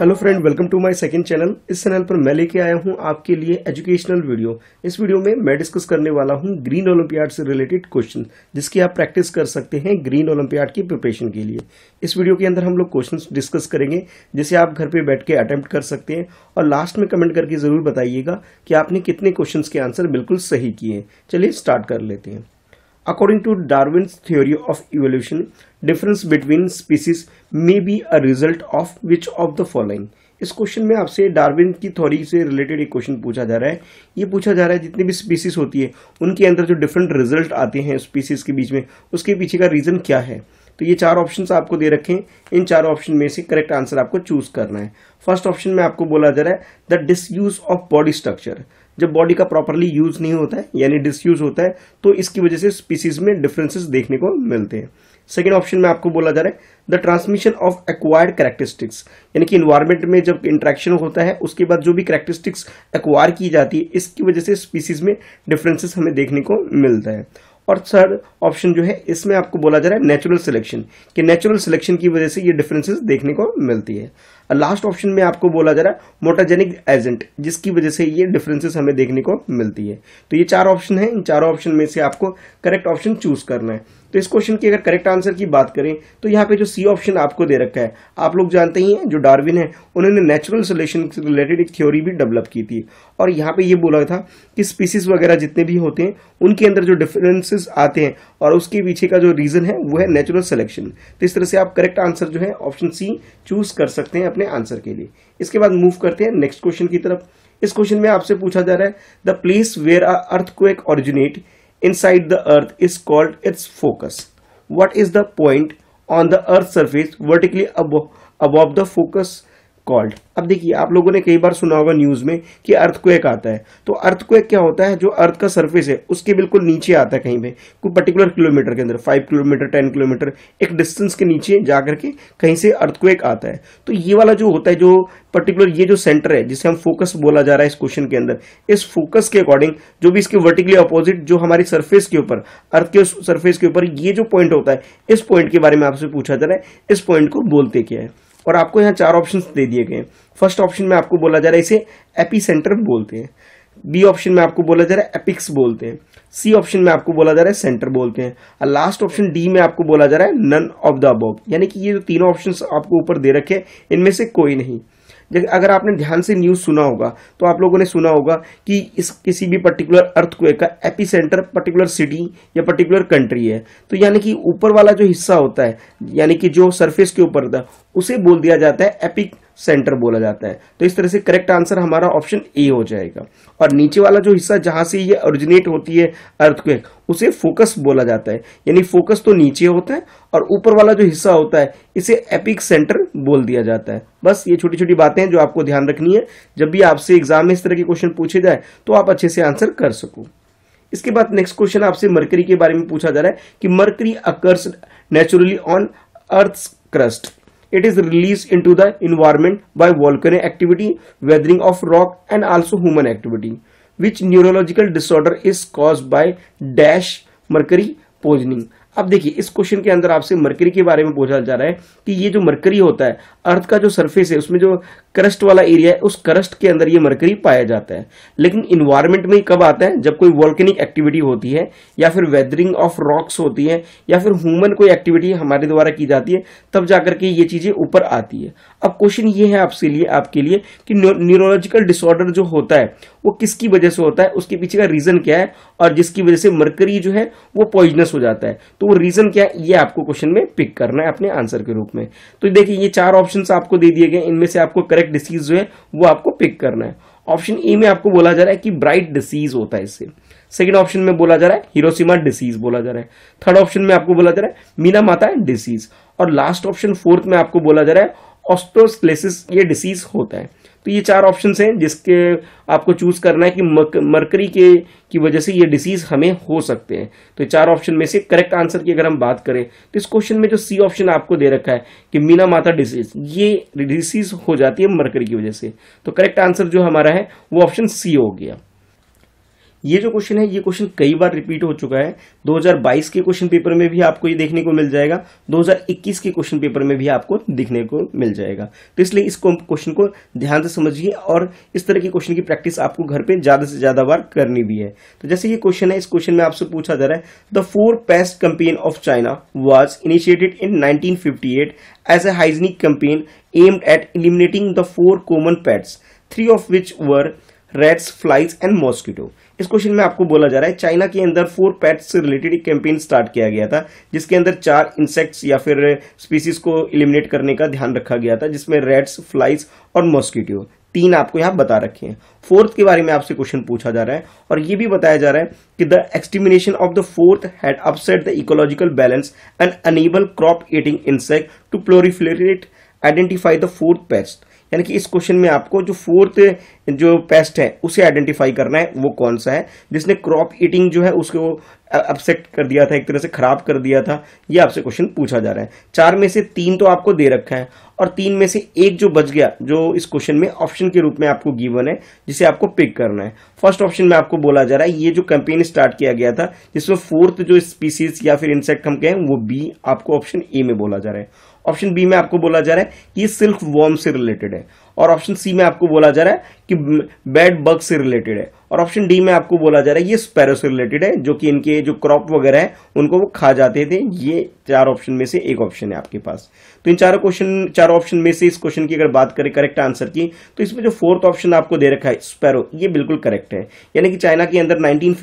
hello friend welcome to my second channel इस channel पर मैं लेके आया हूं आपके लिए एजुकेशनल वीडियो इस वीडियो में मैं डिस्कस करने वाला हूं ग्रीन ओलंपियाड से रिलेटेड क्वेश्चन जिसकी आप प्रैक्टिस कर सकते हैं ग्रीन ओलंपियाड की प्रिपरेशन के लिए इस वीडियो के अंदर हम लोग क्वेश्चन डिस्कस करेंगे जिसे आप घर पर बैठ के अटैम्प्ट कर सकते हैं और लास्ट में कमेंट करके ज़रूर बताइएगा कि आपने कितने क्वेश्चन के आंसर बिल्कुल सही किए चलिए स्टार्ट कर लेते हैं According to Darwin's theory of evolution, difference between species may be a result of which of the following इस क्वेश्चन में आपसे डार्विन की थ्योरी से रिलेटेड एक क्वेश्चन पूछा जा रहा है ये पूछा जा रहा है जितनी भी स्पीसीज होती है उनके अंदर जो डिफरेंट रिजल्ट आते हैं स्पीसीज के बीच में उसके पीछे का रीज़न क्या है तो ये चार ऑप्शंस आपको दे रखे हैं इन चार ऑप्शन में से करेक्ट आंसर आपको चूज करना है फर्स्ट ऑप्शन में आपको बोला जा रहा है the disuse of body structure जब बॉडी का प्रॉपरली यूज नहीं होता है यानी डिसयूज होता है तो इसकी वजह से स्पीसीज में डिफरेंसेस देखने को मिलते हैं सेकेंड ऑप्शन में आपको बोला जा रहा है the transmission of acquired characteristics यानी कि इन्वायरमेंट में जब इंट्रैक्शन होता है उसके बाद जो भी करेक्टरिस्टिक्स एक्वायर की जाती है इसकी वजह से स्पीसीज में डिफरेंसेस हमें देखने को मिलता है और थर्ड ऑप्शन जो है इसमें आपको बोला जा रहा है नेचुरल सिलेक्शन कि नेचुरल सिलेक्शन की वजह से ये डिफरेंसेस देखने को मिलती है लास्ट ऑप्शन में आपको बोला जा रहा है मोटाजेनिक एजेंट जिसकी वजह से ये डिफरेंसेस हमें देखने को मिलती है तो ये चार ऑप्शन है इन चारों ऑप्शन में से आपको करेक्ट ऑप्शन चूज करना है तो इस क्वेश्चन की अगर करेक्ट आंसर की बात करें तो यहाँ पे जो सी ऑप्शन आपको दे रखा है आप लोग जानते ही हैं जो डार्विन है उन्होंने नेचुरल सोल्यूशन से रिलेटेड एक थ्योरी भी डेवलप की थी और यहाँ पे ये बोला था कि स्पीसीज वगैरह जितने भी होते हैं उनके अंदर जो डिफरेंसेस आते हैं और उसके पीछे का जो रीजन है वो है नेचुरल सिलेक्शन तो इस तरह से आप करेक्ट आंसर जो है ऑप्शन सी चूज कर सकते हैं अपने आंसर के लिए इसके बाद मूव करते हैं नेक्स्ट क्वेश्चन की तरफ इस क्वेश्चन में आपसे पूछा जा रहा है the place where a earthquake originate inside the earth is called its focus what is the point on the earth surface vertically अब above द फोकस कॉल्ड अब देखिए आप लोगों ने कई बार सुना होगा न्यूज में कि अर्थक्वेक आता है तो अर्थक्वेक क्या होता है जो अर्थ का सरफेस है उसके बिल्कुल नीचे आता है कहीं पे कोई पर्टिकुलर किलोमीटर के अंदर फाइव किलोमीटर टेन किलोमीटर एक डिस्टेंस के नीचे जाकर के कहीं से अर्थक्वेक आता है तो ये वाला जो होता है जो पर्टिकुलर ये जो सेंटर है जिसे हम फोकस बोला जा रहा है इस क्वेश्चन के अंदर इस फोकस के अकॉर्डिंग जो भी इसके वर्टिकली अपोजिट जो हमारी सरफेस के ऊपर अर्थ के सरफेस के ऊपर ये जो पॉइंट होता है इस पॉइंट के बारे में आपसे पूछा जा रहा है इस पॉइंट को बोलते क्या है और आपको यहाँ चार ऑप्शन दे दिए गए फर्स्ट ऑप्शन में आपको बोला जा रहा है इसे एपी सेंटर बोलते हैं बी ऑप्शन में आपको बोला जा रहा है एपिक्स बोलते हैं सी ऑप्शन में आपको बोला जा रहा है सेंटर बोलते हैं और लास्ट ऑप्शन डी में आपको बोला जा रहा है नन ऑफ द अबॉब यानी कि ये जो तीनों ऑप्शन आपको ऊपर दे रखे हैं इनमें से कोई नहीं अगर आपने ध्यान से न्यूज़ सुना होगा तो आप लोगों ने सुना होगा कि इस किसी भी पर्टिकुलर अर्थ का एपी सेंटर पर्टिकुलर सिटी या पर्टिकुलर कंट्री है तो यानी कि ऊपर वाला जो हिस्सा होता है यानी कि जो सरफेस के ऊपर था उसे बोल दिया जाता है एपिक सेंटर बोला जाता है तो इस तरह से करेक्ट आंसर हमारा ऑप्शन ए हो जाएगा और नीचे वाला जो हिस्सा जहां से ये ओरिजिनेट होती है अर्थक्वेक उसे फोकस बोला जाता है यानी फोकस तो नीचे होता है और ऊपर वाला जो हिस्सा होता है इसे एपिक सेंटर बोल दिया जाता है बस ये छोटी छोटी बातें जो आपको ध्यान रखनी है जब भी आपसे एग्जाम में इस तरह के क्वेश्चन पूछे जाए तो आप अच्छे से आंसर कर सको इसके बाद नेक्स्ट क्वेश्चन आपसे मरकरी के बारे में पूछा जा रहा है कि mercury occurs naturally on earth crust it is release into the environment by volcanic activity weathering of rock and also human activity which neurological disorder is cause by dash mercury poisoning अब देखिए इस question के अंदर आपसे mercury के बारे में पूछा जा रहा है कि ये जो मरकरी होता है अर्थ का जो सरफेस है उसमें जो क्रस्ट वाला एरिया है उस क्रस्ट के अंदर ये मरकरी पाया जाता है लेकिन इन्वायरमेंट में कब आता है जब कोई वॉल्केनिक एक्टिविटी होती है या फिर वेदरिंग ऑफ रॉक्स होती है या फिर ह्यूमन कोई एक्टिविटी हमारे द्वारा की जाती है तब जाकर के ये चीज़ें ऊपर आती है अब क्वेश्चन ये है आपके लिए आपके लिए कि न्यूरोलॉजिकल डिसऑर्डर जो होता है वो किसकी वजह से होता है उसके पीछे का रीजन क्या है और जिसकी वजह से मरकरी जो है वो पॉइजनस हो जाता है तो वो रीजन क्या है ये आपको क्वेश्चन में पिक करना है अपने आंसर के रूप में तो देखिए ये चार ऑप्शन आपको दे दिए गए इनमें से आपको करेक्ट डिसीज जो है वो आपको पिक करना है ऑप्शन ए में आपको बोला जा रहा है कि ब्राइट डिसीज होता है इससे सेकंड ऑप्शन में बोला जा रहा है हिरोशिमा डिसीज बोला जा रहा है थर्ड ऑप्शन में आपको बोला जा रहा है मीना माता डिसीज और लास्ट ऑप्शन फोर्थ में आपको बोला जा रहा है ऑस्टोस्लेसिस ये डिसीज होता है तो ये चार ऑप्शन हैं जिसके आपको चूज करना है कि मरकरी के की वजह से ये डिसीज हमें हो सकते हैं तो चार ऑप्शन में से करेक्ट आंसर की अगर हम बात करें तो इस क्वेश्चन में जो सी ऑप्शन आपको दे रखा है कि मीना माता डिसीज ये डिसीज हो जाती है मरकरी की वजह से तो करेक्ट आंसर जो हमारा है वो ऑप्शन सी हो गया ये जो क्वेश्चन है ये क्वेश्चन कई बार रिपीट हो चुका है 2022 के क्वेश्चन पेपर में भी आपको ये देखने को मिल जाएगा 2021 के क्वेश्चन पेपर में भी आपको देखने को मिल जाएगा तो इसलिए इस क्वेश्चन को ध्यान से समझिए और इस तरह के क्वेश्चन की प्रैक्टिस आपको घर पर ज़्यादा से ज़्यादा बार करनी भी है तो जैसे ये क्वेश्चन है इस क्वेश्चन में आपसे पूछा जा रहा है the four pest campaign of China was initiated in nineteen as a hygienic campaign aimed at eliminating the four common pests three of which were rats flies and mosquito इस question में आपको बोला जा रहा है चाइना के अंदर four pests से रिलेटेड एक कैंपेन स्टार्ट किया गया था जिसके अंदर चार इंसेक्ट्स या फिर स्पीसीज को इलिमिनेट करने का ध्यान रखा गया था जिसमें रेड्स फ्लाइज और मॉस्किटो तीन आपको यहाँ बता रखे हैं फोर्थ के बारे में आपसे क्वेश्चन पूछा जा रहा है और ये भी बताया जा रहा है कि the extermination of the fourth had upset the ecological balance and enable crop eating insect to proliferate identify the fourth pest यानी कि इस क्वेश्चन में आपको जो फोर्थ जो पेस्ट है उसे आइडेंटिफाई करना है वो कौन सा है जिसने क्रॉप ईटिंग जो है उसको अपसेट कर दिया था एक तरह से खराब कर दिया था ये आपसे क्वेश्चन पूछा जा रहा है चार में से तीन तो आपको दे रखा है और तीन में से एक जो बच गया जो इस क्वेश्चन में ऑप्शन के रूप में आपको गिवन है जिसे आपको पिक करना है फर्स्ट ऑप्शन में आपको बोला जा रहा है ये जो कैंपेन स्टार्ट किया गया था जिसमें फोर्थ जो स्पीसीज या फिर इंसेक्ट हम कहें वो बी आपको ऑप्शन ए में बोला जा रहा है ऑप्शन बी में आपको बोला जा रहा है कि सिल्क वॉर्म से रिलेटेड है और ऑप्शन सी में आपको बोला जा रहा है कि बैड बग से रिलेटेड है और ऑप्शन डी में आपको बोला जा रहा है ये स्पैरो से रिलेटेड है जो कि इनके जो क्रॉप वगैरह है उनको वो खा जाते थे ये चार ऑप्शन में से एक ऑप्शन है आपके पास तो इन चारों क्वेश्चन चार ऑप्शन में से इस क्वेश्चन की अगर बात करें करेक्ट आंसर की तो इसमें जो फोर्थ ऑप्शन आपको दे रखा है स्पैरो ये बिल्कुल करेक्ट है यानी कि चाइना के अंदर नाइनटीन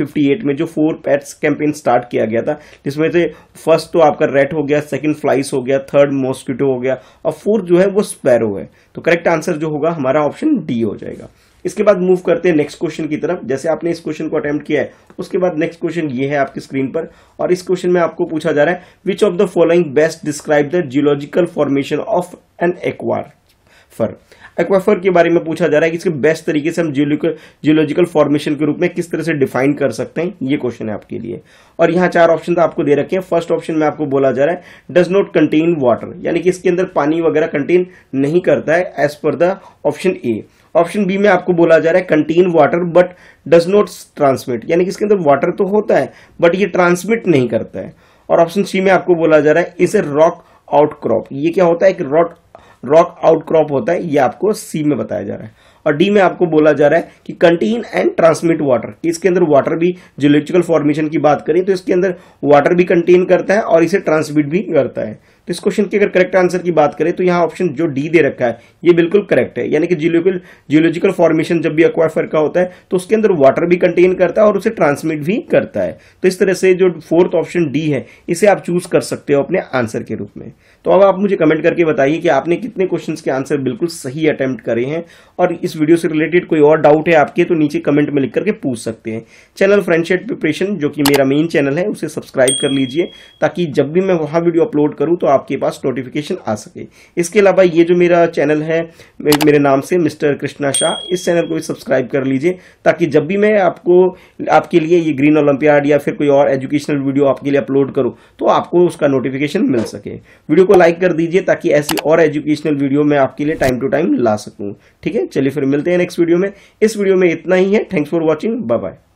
में जो फोर पैट्स कैंपेन स्टार्ट किया गया था जिसमें से फर्स्ट तो आपका रेट हो गया सेकेंड फ्लाइस हो गया थर्ड मॉस्किटो हो गया और फोर्थ जो है वो स्पैरो है तो करेक्ट आंसर जो होगा हमारा ऑप्शन डी हो जाएगा इसके बाद मूव करते हैं नेक्स्ट क्वेश्चन की तरफ जैसे आपने इस क्वेश्चन को अटेम्प्ट किया है उसके बाद नेक्स्ट क्वेश्चन ये है आपकी स्क्रीन पर और इस क्वेश्चन में आपको पूछा जा रहा है which of the following best describe the geological formation of an aquifer aquifer के बारे में पूछा जा रहा है कि इसके बेस्ट तरीके से हम जियोलॉजिकल फॉर्मेशन के रूप में किस तरह से डिफाइन कर सकते हैं ये क्वेश्चन है आपके लिए और यहाँ चार ऑप्शन तो आपको दे रखे हैं फर्स्ट ऑप्शन में आपको बोला जा रहा है डज नॉट कंटेन वाटर यानी कि इसके अंदर पानी वगैरह कंटेन नहीं करता है as per the option A option B में आपको बोला जा रहा है contain water but does not transmit यानी कि इसके अंदर वाटर तो होता है बट ये ट्रांसमिट नहीं करता है और ऑप्शन सी में आपको बोला जा रहा है इसे रॉक आउटक्रॉप ये क्या होता है एक रॉक रॉक आउटक्रॉप होता है ये आपको सी में बताया जा रहा है और डी में आपको बोला जा रहा है कि कंटेन एंड ट्रांसमिट वाटर इसके अंदर वाटर भी जोलॉजिकल फॉर्मेशन की बात करें तो इसके अंदर वाटर भी कंटेन करता है और इसे ट्रांसमिट भी करता है तो इस क्वेश्चन की अगर करेक्ट आंसर की बात करें तो यहाँ ऑप्शन जो डी दे रखा है ये बिल्कुल करेक्ट है यानी कि जियोलॉजिकल जियोलॉजिकल फॉर्मेशन जब भी अक्वाफर का होता है तो उसके अंदर वाटर भी कंटेन करता है और उसे ट्रांसमिट भी करता है तो इस तरह से जो फोर्थ ऑप्शन डी है इसे आप चूज कर सकते हो अपने आंसर के रूप में तो अब आप मुझे कमेंट करके बताइए कि आपने कितने क्वेश्चन के आंसर बिल्कुल सही अटैम्प्ट करे हैं और इस वीडियो से रिलेटेड कोई और डाउट है आपके तो नीचे कमेंट में लिख करके पूछ सकते हैं चैनल फ्रेंडशिप प्रिपरेशन जो कि मेरा मेन चैनल है उसे सब्सक्राइब कर लीजिए ताकि जब भी मैं वहाँ वीडियो अपलोड करूँ तो आपके पास नोटिफिकेशन आ सके इसके अलावा ये जो मेरा चैनल है मेरे नाम से मिस्टर कृष्णा शाह इस चैनल को भी सब्सक्राइब कर लीजिए ताकि जब भी मैं आपको आपके लिए ये ग्रीन ओलंपियाड या फिर कोई और एजुकेशनल वीडियो आपके लिए अपलोड करूँ तो आपको उसका नोटिफिकेशन मिल सके वीडियो को लाइक कर दीजिए ताकि ऐसी और एजुकेशनल वीडियो मैं आपके लिए टाइम टू टाइम ला सकूँ ठीक है चलिए फिर मिलते हैं नेक्स्ट वीडियो में इस वीडियो में इतना ही है thanks for watching bye bye